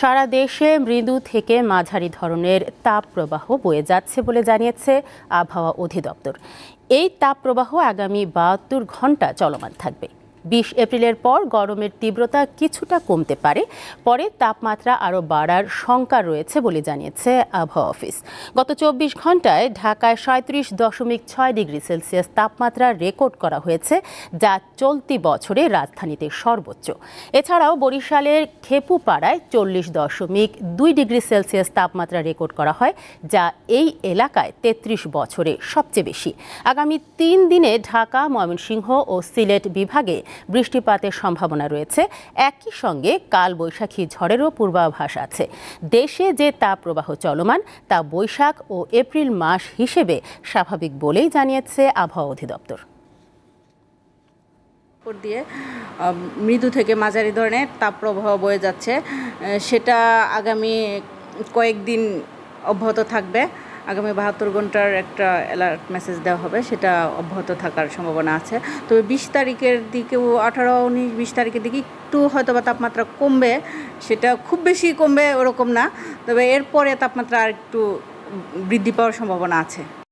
সারা দেশে মৃদু থেকে মাঝারি ধরনের তাপপ্রবাহ বয়ে যাচ্ছে বলে জানিয়েছে আবহাওয়া অধিদপ্তর এই তাপপ্রবাহ আগামী বাহাত্তর ঘন্টা চলমান থাকবে বিশ এপ্রিলের পর গরমের তীব্রতা কিছুটা কমতে পারে পরে তাপমাত্রা আরও বাড়ার শঙ্কা রয়েছে বলে জানিয়েছে আবহাওয়া অফিস গত চব্বিশ ঘন্টায় ঢাকায় সাঁত্রিশ দশমিক ছয় ডিগ্রি সেলসিয়াস তাপমাত্রা রেকর্ড করা হয়েছে যা চলতি বছরে রাজধানীতে সর্বোচ্চ এছাড়াও বরিশালের খেপুপাড়ায় চল্লিশ দশমিক দুই ডিগ্রি সেলসিয়াস তাপমাত্রা রেকর্ড করা হয় যা এই এলাকায় তেত্রিশ বছরে সবচেয়ে বেশি আগামী তিন দিনে ঢাকা ময়মনসিংহ ও সিলেট বিভাগে বৃষ্টিপাতের সম্ভাবনা রয়েছে একই সঙ্গে কাল বৈশাখী ঝড়েরও পূর্বাভাস আছে দেশে যে প্রবাহ চলমান তা বৈশাখ ও এপ্রিল মাস হিসেবে স্বাভাবিক বলেই জানিয়েছে আবহাওয়া অধিদপ্তর দিয়ে মৃদু থেকে মাঝারি ধরনের তাপপ্রবাহ বয়ে যাচ্ছে সেটা আগামী কয়েকদিন অব্যাহত থাকবে আগামী বাহাত্তর ঘন্টার একটা অ্যালার্ট মেসেজ দেওয়া হবে সেটা অব্যাহত থাকার সম্ভাবনা আছে তবে বিশ তারিখের দিকেও আঠারো উনিশ বিশ তারিখের দিকে একটু হয়তো বা তাপমাত্রা কমবে সেটা খুব বেশি কমবে ওরকম না তবে এরপরে তাপমাত্রা আর একটু বৃদ্ধি পাওয়ার সম্ভাবনা আছে